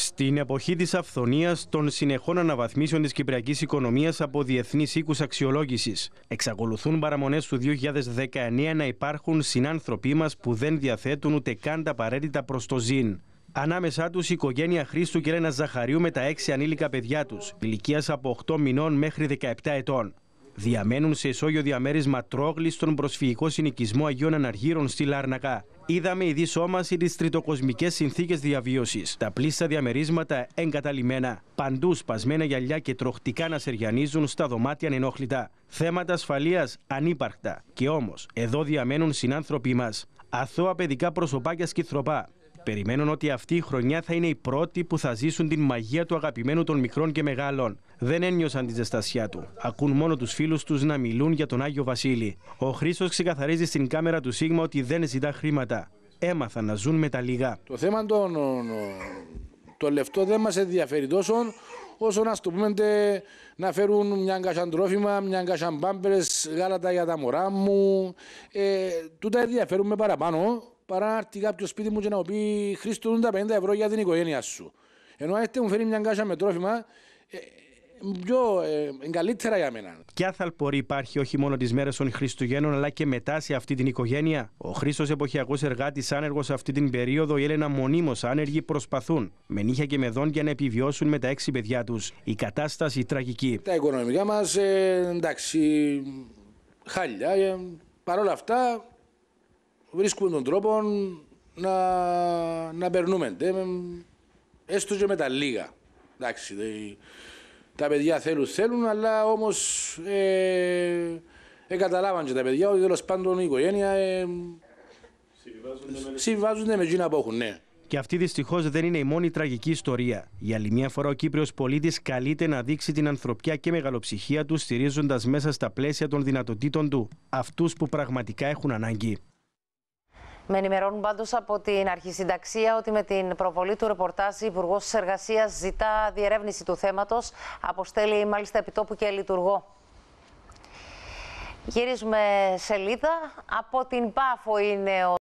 Στην εποχή της αυθονίας των συνεχών αναβαθμίσεων της κυπριακής οικονομίας από διεθνείς οίκους αξιολόγησης, εξακολουθούν παραμονές του 2019 να υπάρχουν συνάνθρωποι μας που δεν διαθέτουν ούτε καν τα απαραίτητα προς το ΖΙΝ. Ανάμεσά τους η οικογένεια Χρήστου και Ζαχαρίου με τα έξι ανήλικα παιδιά τους, ηλικίας από 8 μηνών μέχρι 17 ετών διαμένουν σε ισόγειο διαμέρισμα τρόγλης στον προσφυγικό συνοικισμό Αγίων Αναργύρων στη Λάρνακα. Είδαμε η δυσόμαση τι τριτοκοσμικές συνθήκες διαβίωσης. Τα πλήστα διαμερίσματα εγκαταλειμμένα. Παντού σπασμένα γυαλιά και τροχτικά να σεριανίζουν στα δωμάτια ενοχλητά. Θέματα ασφαλείας ανύπαρκτα. Και όμως, εδώ διαμένουν συνάνθρωποι μας. Αθώα παιδικά προσωπάκια σκυθροπά. Περιμένουν ότι αυτή η χρονιά θα είναι η πρώτη που θα ζήσουν την μαγεία του αγαπημένου των μικρών και μεγάλων. Δεν ένιωσαν τη ζεστασιά του. Ακούν μόνο τους φίλους τους να μιλούν για τον Άγιο Βασίλη. Ο Χρήσος ξεκαθαρίζει στην κάμερα του Σίγμα ότι δεν ζητά χρήματα. Έμαθα να ζουν με τα λιγά. Το θέμα των. Το λεφτό δεν μας ενδιαφέρει τόσο όσο να στο πούμε να φέρουν μια γκασιαν τρόφιμα, μια γκασιαν μπάμπερες, γάλατα για τα μωρά μου. Ε, τούτα ενδιαφέρουν παραπάνω παρά να έρθει κάποιος σπίτι μου και να πει Χρήστο, τα 50 ευρώ για την οικογένειά σου. Ενώ έτσι μου φέρει μια κάσια με τρόφιμα, ε, ε, πιο ε, ε, καλύτερα για μένα. Ποια θαλπορή υπάρχει όχι μόνο τις μέρες των Χριστουγέννων, αλλά και μετά σε αυτή την οικογένεια. Ο Χρήστος εποχιακός εργάτης άνεργος σε αυτή την περίοδο, η Έλενα μονίμως άνεργοι προσπαθούν με νύχια και με δόντια να επιβιώσουν με τα έξι παιδιά τους. Η κατάσταση τραγική. Τα οικονομικά μας ε, εντάξει, χάλια. Ε, Παρ' όλα αυτά, βρίσκουμε τον τρόπο να, να περνούμε. Δε, έστω και με τα λίγα. Εντάξει, δε, τα παιδιά θέλουν, θέλουν, αλλά όμως ε, ε, καταλάβαν και τα παιδιά ότι τέλος πάντων η οικογένεια ε, συμβάζονται με εκείνα που έχουν, ναι. Και αυτή δυστυχώς δεν είναι η μόνη τραγική ιστορία. Για άλλη μια φορά, ο Κύπριος πολίτης καλείται να δείξει την ανθρωπιά και μεγαλοψυχία του, στηρίζοντας μέσα στα πλαίσια των δυνατοτήτων του αυτούς που πραγματικά έχουν ανάγκη. Με ενημερώνουν πάντως από την αρχισυνταξία ότι με την προβολή του ρεπορτάζ Υπουργό Εργασίας ζητά διερεύνηση του θέματος. Αποστέλει μάλιστα επιτόπου και λειτουργό. Γυρίζουμε σελίδα. Από την Πάφο είναι ο